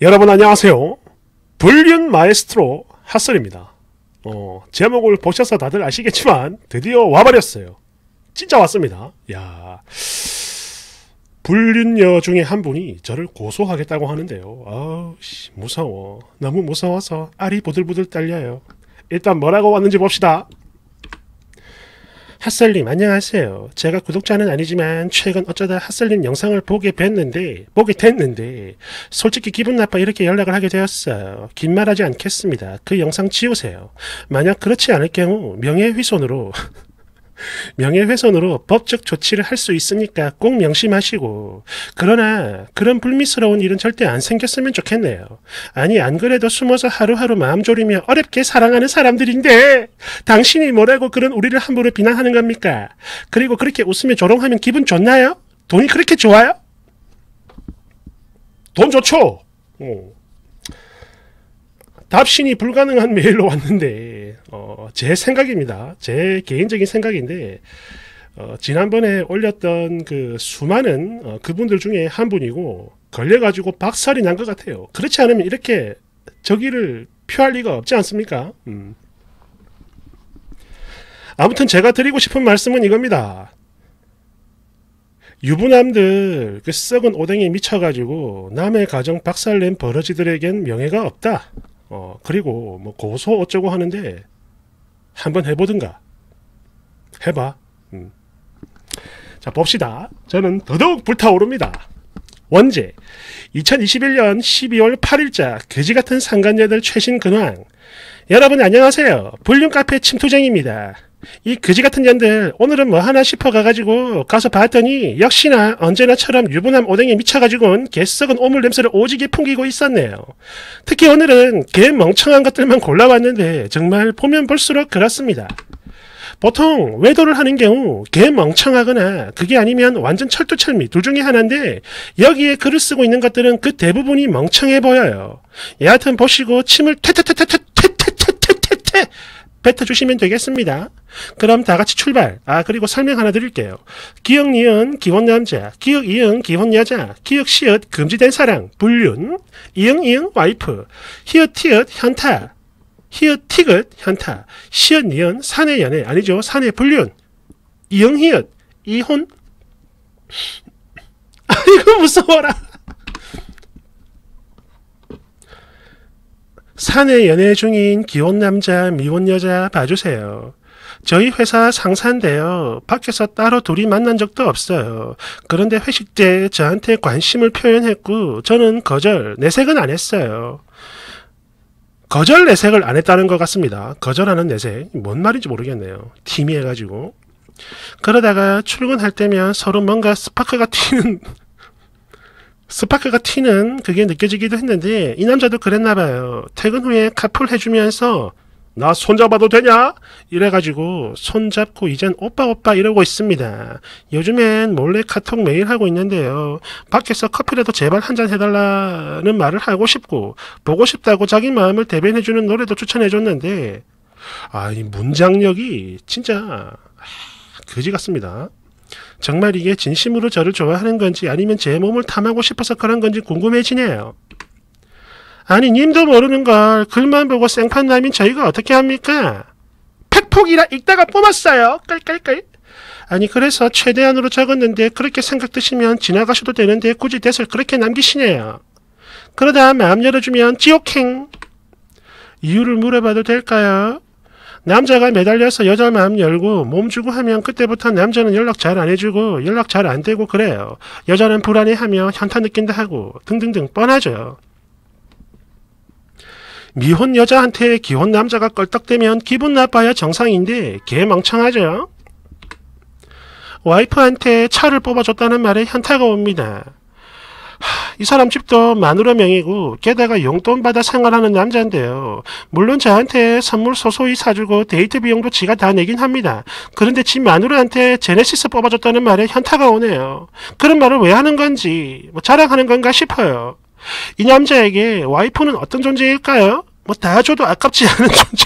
여러분 안녕하세요. 불륜 마에스트로 핫설입니다. 어, 제목을 보셔서 다들 아시겠지만 드디어 와버렸어요. 진짜 왔습니다. 야 불륜녀 중에 한 분이 저를 고소하겠다고 하는데요. 아우 무서워. 너무 무서워서 알이 보들보들 딸려요. 일단 뭐라고 왔는지 봅시다. 핫설님 안녕하세요. 제가 구독자는 아니지만 최근 어쩌다 핫설님 영상을 보게 됐는데 보게 됐는데 솔직히 기분 나빠 이렇게 연락을 하게 되었어요. 긴 말하지 않겠습니다. 그 영상 지우세요. 만약 그렇지 않을 경우 명예훼손으로 명예훼손으로 법적 조치를 할 수 있으니까 꼭 명심하시고 그러나 그런 불미스러운 일은 절대 안 생겼으면 좋겠네요. 아니 안 그래도 숨어서 하루하루 마음 졸이며 어렵게 사랑하는 사람들인데 당신이 뭐라고 그런 우리를 함부로 비난하는 겁니까? 그리고 그렇게 웃으며 조롱하면 기분 좋나요? 돈이 그렇게 좋아요? 돈 좋죠. 어. 답신이 불가능한 메일로 왔는데 어, 제 생각입니다. 제 개인적인 생각인데 어, 지난번에 올렸던 그 수많은 어, 그분들 중에 한 분이고 걸려가지고 박살이 난 것 같아요. 그렇지 않으면 이렇게 저기를 표할 리가 없지 않습니까? 음. 아무튼 제가 드리고 싶은 말씀은 이겁니다. 유부남들 그 썩은 오뎅에 미쳐가지고 남의 가정 박살낸 버러지들에겐 명예가 없다. 어, 그리고 뭐 고소 어쩌고 하는데 한번 해보든가 해봐 음. 자 봅시다 저는 더더욱 불타오릅니다 원제 2021년 12월 8일자 개지같은 상간녀들 최신 근황 여러분 안녕하세요 볼륨카페 침투쟁입니다 이 그지 같은 년들 오늘은 뭐 하나 싶어 가가지고 가서 봤더니 역시나 언제나처럼 유부남 오뎅에 미쳐가지고는 개썩은 오물 냄새를 오지게 풍기고 있었네요. 특히 오늘은 개 멍청한 것들만 골라왔는데 정말 보면 볼수록 그렇습니다. 보통 외도를 하는 경우 개 멍청하거나 그게 아니면 완전 철두철미 둘 중에 하나인데 여기에 글을 쓰고 있는 것들은 그 대부분이 멍청해 보여요. 예, 여하튼 보시고 침을 퇴퇴퇴퇴퇴퇴퇴퇴퇴퇴 뱉어 주시면 되겠습니다. 그럼 다 같이 출발. 아 그리고 설명 하나 드릴게요. 기억 니은 기혼 남자, 기억 이응 기혼 여자, 기억 시읒 금지된 사랑 불륜, 이응 이응 와이프, 히읒 티읒 현타, 히읒 티긋 현타, 시읒 니은 사내 연애 아니죠 사내 불륜, 이응 히읒 이혼. 아 이거 무서워라. 사내 연애 중인 기혼 남자, 미혼 여자 봐주세요. 저희 회사 상사인데요. 밖에서 따로 둘이 만난 적도 없어요. 그런데 회식 때 저한테 관심을 표현했고 저는 거절, 내색은 안 했어요. 거절 내색을 안 했다는 것 같습니다. 거절하는 내색. 뭔 말인지 모르겠네요. 팀이 해가지고. 그러다가 출근할 때면 서로 뭔가 스파크가 튀는 스파크가 튀는 그게 느껴지기도 했는데 이 남자도 그랬나봐요. 퇴근 후에 카풀 해주면서 나 손잡아도 되냐? 이래가지고 손잡고 이젠 오빠 오빠 이러고 있습니다. 요즘엔 몰래 카톡 매일 하고 있는데요. 밖에서 커피라도 제발 한잔 해달라는 말을 하고 싶고 보고 싶다고 자기 마음을 대변해주는 노래도 추천해줬는데 아 이 문장력이 진짜 그지 같습니다. 정말 이게 진심으로 저를 좋아하는 건지 아니면 제 몸을 탐하고 싶어서 그런 건지 궁금해지네요. 아니 님도 모르는 걸 글만 보고 생판 남인 저희가 어떻게 합니까? 팩폭이라 읽다가 뿜었어요. 깔깔깔. 아니 그래서 최대한으로 적었는데 그렇게 생각 드시면 지나가셔도 되는데 굳이 대을 그렇게 남기시네요. 그러다 마음 열어주면 지옥행. 이유를 물어봐도 될까요? 남자가 매달려서 여자 마음 열고 몸 주고 하면 그때부터 남자는 연락 잘 안 해주고 연락 잘 안 되고 그래요. 여자는 불안해하며 현타 느낀다 하고 등등등 뻔하죠. 미혼 여자한테 기혼 남자가 껄떡대면 기분 나빠야 정상인데 개망청하죠 와이프한테 차를 뽑아줬다는 말에 현타가 옵니다. 이 사람 집도 마누라 명이고 게다가 용돈 받아 생활하는 남자인데요. 물론 저한테 선물 소소히 사주고 데이트 비용도 지가 다 내긴 합니다. 그런데 지 마누라한테 제네시스 뽑아줬다는 말에 현타가 오네요. 그런 말을 왜 하는 건지 뭐 자랑하는 건가 싶어요. 이 남자에게 와이프는 어떤 존재일까요? 뭐 다 줘도 아깝지 않은 존재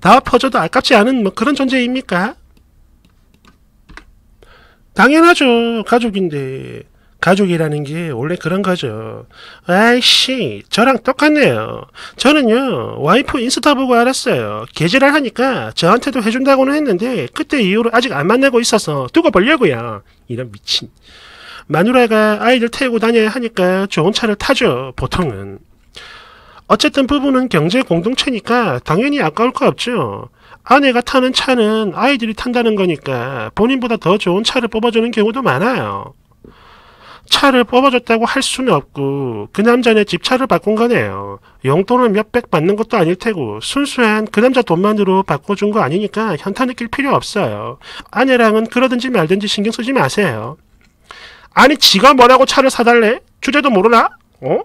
다 퍼져도 아깝지 않은 뭐 그런 존재입니까? 당연하죠. 가족인데. 가족이라는 게 원래 그런 거죠. 아이씨, 저랑 똑같네요. 저는요, 와이프 인스타 보고 알았어요. 계절을 하니까 저한테도 해준다고는 했는데, 그때 이후로 아직 안 만나고 있어서 두고 보려고요. 이런 미친. 마누라가 아이들 태우고 다녀야 하니까 좋은 차를 타죠, 보통은. 어쨌든 부부는 경제 공동체니까 당연히 아까울 거 없죠. 아내가 타는 차는 아이들이 탄다는 거니까 본인보다 더 좋은 차를 뽑아주는 경우도 많아요. 차를 뽑아줬다고 할 수는 없고 그 남자네 집 차를 바꾼 거네요. 용돈을 몇백 받는 것도 아닐 테고 순수한 그 남자 돈만으로 바꿔준 거 아니니까 현타 느낄 필요 없어요. 아내랑은 그러든지 말든지 신경 쓰지 마세요. 아니 지가 뭐라고 차를 사달래? 주제도 모르나? 어?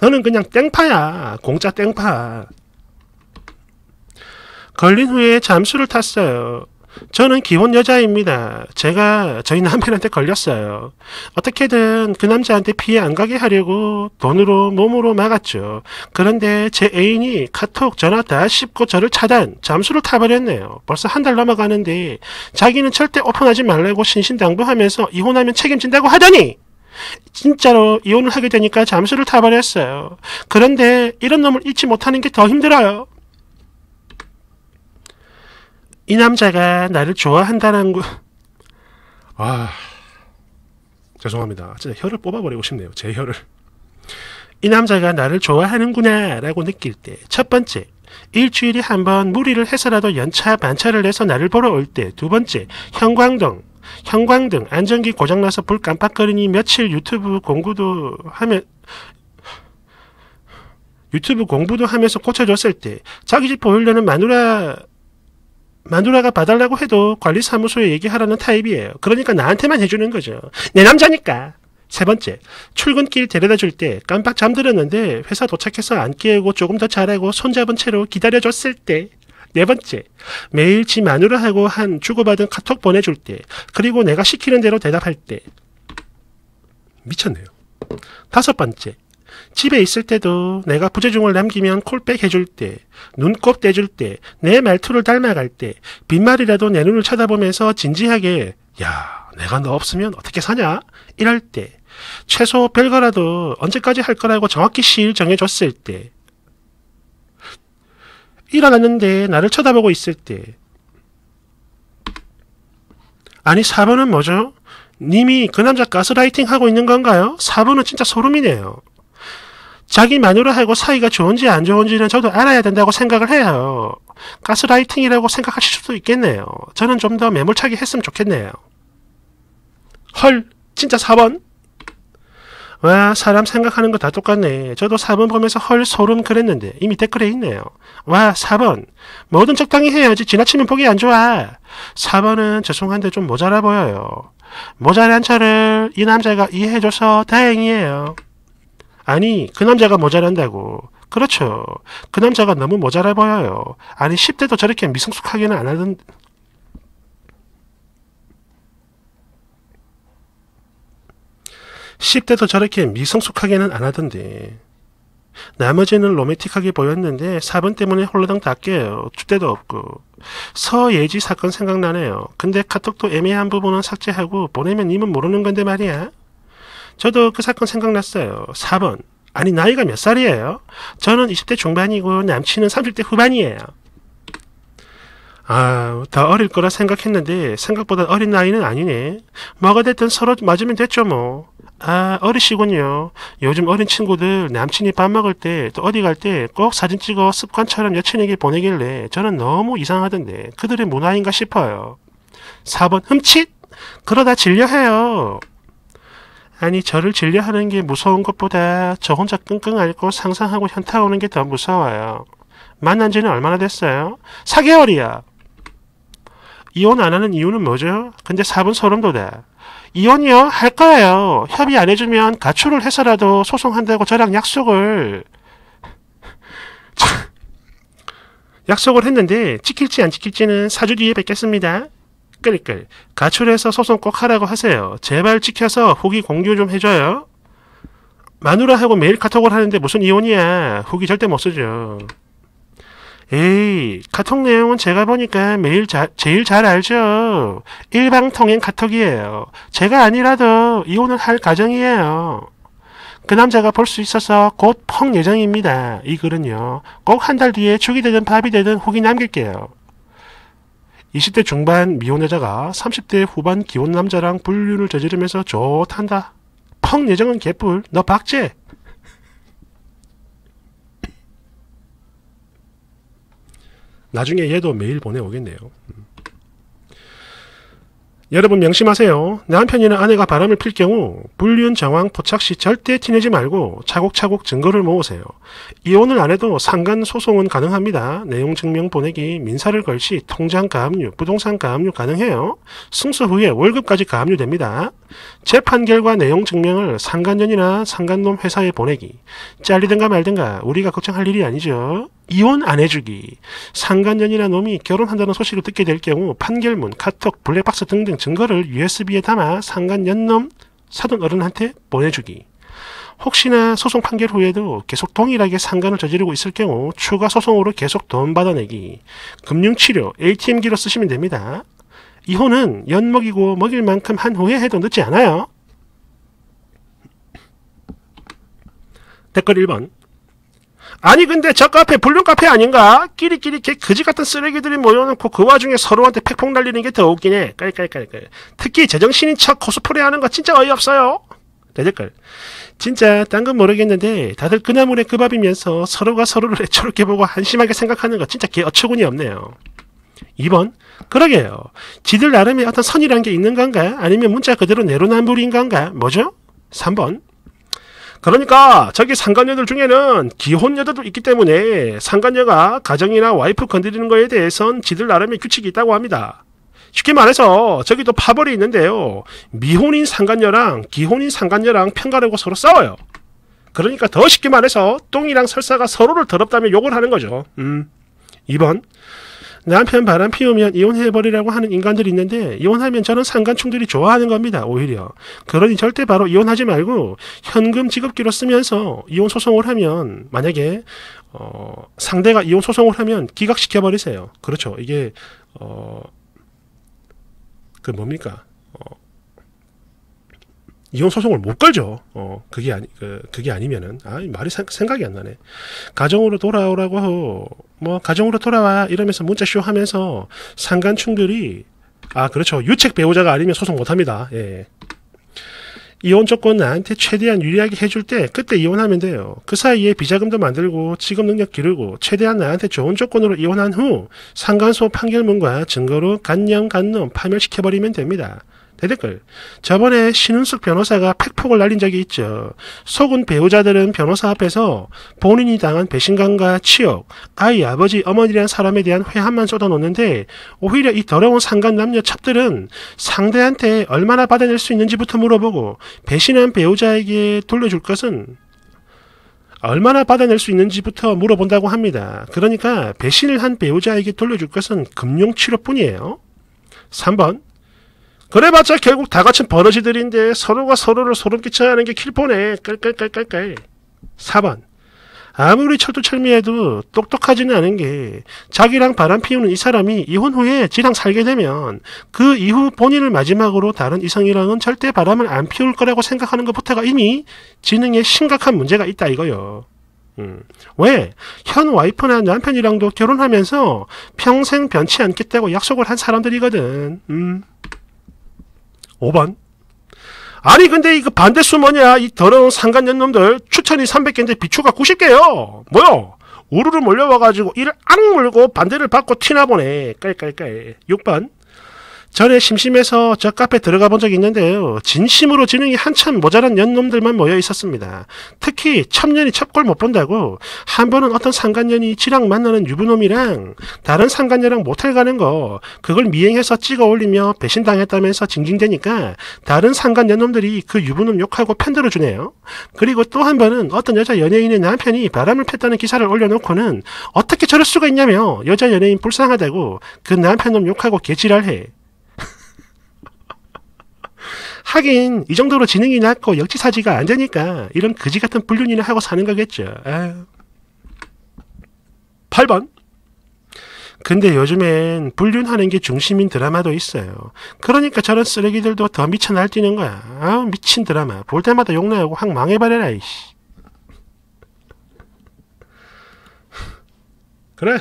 너는 그냥 땡파야. 공짜 땡파. 걸린 후에 잠수를 탔어요. 저는 기본 여자입니다. 제가 저희 남편한테 걸렸어요. 어떻게든 그 남자한테 피해 안 가게 하려고 돈으로 몸으로 막았죠. 그런데 제 애인이 카톡 전화 다 씹고 저를 차단, 잠수를 타버렸네요. 벌써 한 달 넘어가는데 자기는 절대 오픈하지 말라고 신신당부하면서 이혼하면 책임진다고 하더니 진짜로 이혼을 하게 되니까 잠수를 타버렸어요. 그런데 이런 놈을 잊지 못하는 게 더 힘들어요. 이 남자가 나를 좋아한다는 거. 아, 죄송합니다. 진짜 혀를 뽑아버리고 싶네요. 제 혀를. 이 남자가 나를 좋아하는구나 라고 느낄 때첫 번째, 일주일에 한 번 무리를 해서라도 연차 반차를 내서 나를 보러 올때두 번째, 형광등, 형광등 안전기 고장나서 불 깜빡거리니 며칠 유튜브 공부도 하면 유튜브 공부도 하면서 고쳐줬을 때 자기 집 보이려는 마누라 마누라가 봐달라고 해도 관리사무소에 얘기하라는 타입이에요. 그러니까 나한테만 해주는 거죠. 내 남자니까. 세 번째, 출근길 데려다 줄 때 깜빡 잠들었는데 회사 도착해서 안 깨우고 조금 더 잘하고 손잡은 채로 기다려줬을 때. 네 번째, 매일 지 마누라하고 한 주고받은 카톡 보내줄 때, 그리고 내가 시키는 대로 대답할 때. 미쳤네요. 다섯 번째, 집에 있을 때도 내가 부재중을 남기면 콜백 해줄 때, 눈곱 떼줄 때, 내 말투를 닮아갈 때, 빈말이라도 내 눈을 쳐다보면서 진지하게 야, 내가 너 없으면 어떻게 사냐? 이럴 때, 최소 별거라도 언제까지 할 거라고 정확히 시일 정해줬을 때, 일어났는데 나를 쳐다보고 있을 때, 아니 4번은 뭐죠? 님이 그 남자 가스라이팅 하고 있는 건가요? 4번은 진짜 소름이네요. 자기마누라 하고 사이가 좋은지 안 좋은지는 저도 알아야 된다고 생각을 해요. 가스라이팅이라고 생각하실 수도 있겠네요. 저는 좀 더 매몰차게 했으면 좋겠네요. 헐, 진짜 4번? 와, 사람 생각하는 거 다 똑같네. 저도 4번 보면서 헐 소름 그랬는데 이미 댓글에 있네요. 와, 4번. 뭐든 적당히 해야지 지나치면 보기 안 좋아. 4번은 죄송한데 좀 모자라 보여요. 모자란 차를이 남자가 이해해줘서 다행이에요. 아니, 그 남자가 모자란다고. 그렇죠. 그 남자가 너무 모자라 보여요. 아니, 10대도 저렇게 미성숙하게는 안 하던, 1 0대도 저렇게 미성숙하게는 안 하던데. 나머지는 로맨틱하게 보였는데 4번 때문에 홀로당 닦여요. 주대도 없고. 서예지 사건 생각나네요. 근데 카톡도 애매한 부분은 삭제하고 보내면 님은 모르는 건데 말이야. 저도 그 사건 생각났어요. 4번. 아니, 나이가 몇 살이에요? 저는 20대 중반이고 남친은 30대 후반이에요. 아, 더 어릴 거라 생각했는데 생각보다 어린 나이는 아니네. 뭐가 됐든 서로 맞으면 됐죠 뭐. 아, 어리시군요. 요즘 어린 친구들 남친이 밥 먹을 때 또 어디 갈 때 꼭 사진 찍어 습관처럼 여친에게 보내길래 저는 너무 이상하던데 그들의 문화인가 싶어요. 4번 흠칫? 그러다 질려해요. 아니 저를 진료하는 게 무서운 것보다 저 혼자 끙끙 앓고 상상하고 현타 오는 게 더 무서워요. 만난 지는 얼마나 됐어요? 4개월이야. 이혼 안 하는 이유는 뭐죠? 근데 4분 소름 돋아. 이혼이요? 할 거예요. 협의 안 해주면 가출을 해서라도 소송한다고 저랑 약속을. 약속을 했는데 지킬지 안 지킬지는 4주 뒤에 뵙겠습니다. 끌끌. 그러니까 가출해서 소송 꼭 하라고 하세요. 제발 지켜서 후기 공유 좀 해줘요. 마누라하고 매일 카톡을 하는데 무슨 이혼이야. 후기 절대 못 쓰죠. 에이, 카톡 내용은 제가 보니까 매일 자, 제일 잘 알죠. 일방통행 카톡이에요. 제가 아니라도 이혼을 할 가정이에요. 그 남자가 볼 수 있어서 곧 펑 예정입니다. 이 글은요. 꼭 한 달 뒤에 축이 되든 밥이 되든 후기 남길게요. 20대 중반 미혼여자가 30대 후반 기혼 남자랑 불륜을 저지르면서 좋단다. 펑 예정은 개뿔. 너 박제. 나중에 얘도 메일 보내오겠네요. 음. 여러분 명심하세요. 남편이나 아내가 바람을 필 경우 불륜 정황 포착 시 절대 티내지 말고 차곡차곡 증거를 모으세요. 이혼을 안 해도 상간 소송은 가능합니다. 내용 증명 보내기, 민사를 걸시 통장 가압류, 부동산 가압류 가능해요. 승소 후에 월급까지 가압류됩니다. 재판 결과 내용 증명을 상간년이나 상간놈 회사에 보내기. 잘리든가 말든가 우리가 걱정할 일이 아니죠. 이혼 안 해주기, 상간년이나 놈이 결혼한다는 소식을 듣게 될 경우 판결문, 카톡, 블랙박스 등등 증거를 USB에 담아 상간년 놈 사돈 어른한테 보내주기, 혹시나 소송 판결 후에도 계속 동일하게 상관을 저지르고 있을 경우 추가 소송으로 계속 돈 받아내기, 금융치료, ATM기로 쓰시면 됩니다. 이혼은 연먹이고 먹일 만큼 한 후에 해도 늦지 않아요. 댓글 1번 아니 근데 저 카페 불륜 카페 아닌가? 끼리끼리 개 그지 같은 쓰레기들이 모여놓고 그 와중에 서로한테 팩폭 날리는 게 더 웃기네. 깔깔깔깔. 특히 제정신인 척 코스프레 하는 거 진짜 어이없어요. 대댓글. 진짜 딴 건 모르겠는데 다들 그 나물에 그 밥이면서 서로가 서로를 애처롭게 보고 한심하게 생각하는 거 진짜 개 어처구니 없네요. 2번 그러게요. 지들 나름의 어떤 선이란 게 있는 건가? 아니면 문자 그대로 내로남불인 건가? 뭐죠? 3번 그러니까 저기 상관녀들 중에는 기혼녀들도 있기 때문에 상관녀가 가정이나 와이프 건드리는 거에 대해선 지들 나름의 규칙이 있다고 합니다. 쉽게 말해서 저기도 파벌이 있는데요. 미혼인 상관녀랑 기혼인 상관녀랑 편가르고 서로 싸워요. 그러니까 더 쉽게 말해서 똥이랑 설사가 서로를 더럽다며 욕을 하는 거죠. 음. 2번 남편 바람 피우면 이혼해버리라고 하는 인간들이 있는데 이혼하면 저는 상간충들이 좋아하는 겁니다. 오히려. 그러니 절대 바로 이혼하지 말고 현금 지급기로 쓰면서 이혼 소송을 하면 만약에 어, 상대가 이혼 소송을 하면 기각시켜버리세요. 그렇죠. 이게 어, 그 뭡니까? 어, 이혼 소송을 못 걸죠. 어, 그게 아니, 그, 그게 아니면은, 아, 말이 생각이 안 나네. 가정으로 돌아오라고 뭐 가정으로 돌아와 이러면서 문자쇼 하면서 상간충들이 아 그렇죠 유책 배우자가 아니면 소송 못합니다 예. 이혼 조건 나한테 최대한 유리하게 해줄 때 그때 이혼하면 돼요. 그 사이에 비자금도 만들고 직업 능력 기르고 최대한 나한테 좋은 조건으로 이혼한 후 상간소 판결문과 증거로 간념 간놈 파멸시켜버리면 됩니다. 대댓글. 저번에 신은숙 변호사가 팩폭을 날린 적이 있죠. 속은 배우자들은 변호사 앞에서 본인이 당한 배신감과 치욕, 아이 아버지 어머니란 사람에 대한 회한만 쏟아놓는데 오히려 이 더러운 상간 남녀 첩들은 상대한테 얼마나 받아낼 수 있는지부터 물어보고 배신한 배우자에게 돌려줄 것은 얼마나 받아낼 수 있는지부터 물어본다고 합니다. 그러니까 배신을 한 배우자에게 돌려줄 것은 금융치료뿐이에요. 3번 그래봤자 결국 다 같은 버러지들인데 서로가 서로를 소름끼쳐야 하는 게 킬포네. 깔깔깔깔깔. 4번. 아무리 철두철미해도 똑똑하지는 않은 게 자기랑 바람 피우는 이 사람이 이혼 후에 지랑 살게 되면 그 이후 본인을 마지막으로 다른 이성이랑은 절대 바람을 안 피울 거라고 생각하는 것부터가 이미 지능에 심각한 문제가 있다 이거요. 음. 왜? 현 와이프나 남편이랑도 결혼하면서 평생 변치 않겠다고 약속을 한 사람들이거든. 음. 5번. 아니 근데 이거 반대수 뭐냐 이 더러운 상간년 놈들 추천이 300개인데 비추가 90개요 뭐요 우르르 몰려와가지고 이를 악물고 반대를 받고 튀나 보네 깔깔깔 6번 전에 심심해서 저 카페 들어가 본 적이 있는데요. 진심으로 지능이 한참 모자란 연놈들만 모여 있었습니다. 특히 첩년이 첩골 못 본다고 한 번은 어떤 상간년이 지랑 만나는 유부놈이랑 다른 상간녀랑 모텔 가는 거 그걸 미행해서 찍어 올리며 배신당했다면서 징징대니까 다른 상간 연놈들이 그 유부놈 욕하고 편들어 주네요. 그리고 또 한 번은 어떤 여자 연예인의 남편이 바람을 폈다는 기사를 올려놓고는 어떻게 저럴 수가 있냐며 여자 연예인 불쌍하다고 그 남편놈 욕하고 개지랄해. 하긴 이 정도로 지능이 낮고 역지사지가 안 되니까 이런 그지 같은 불륜이나 하고 사는 거겠죠. 아유. 8번 근데 요즘엔 불륜하는 게 중심인 드라마도 있어요. 그러니까 저런 쓰레기들도 더 미쳐 날뛰는 거야. 아 미친 드라마. 볼 때마다 욕나고확 망해버려라 이씨. 그래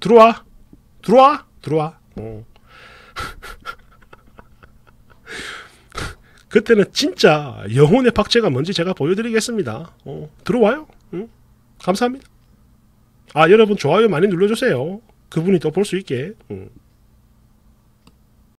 들어와 들어와 들어와. 어. 그때는 진짜 영혼의 박제가 뭔지 제가 보여드리겠습니다. 어, 들어와요. 응? 감사합니다. 아, 여러분 좋아요 많이 눌러주세요. 그분이 또 볼 수 있게. 응.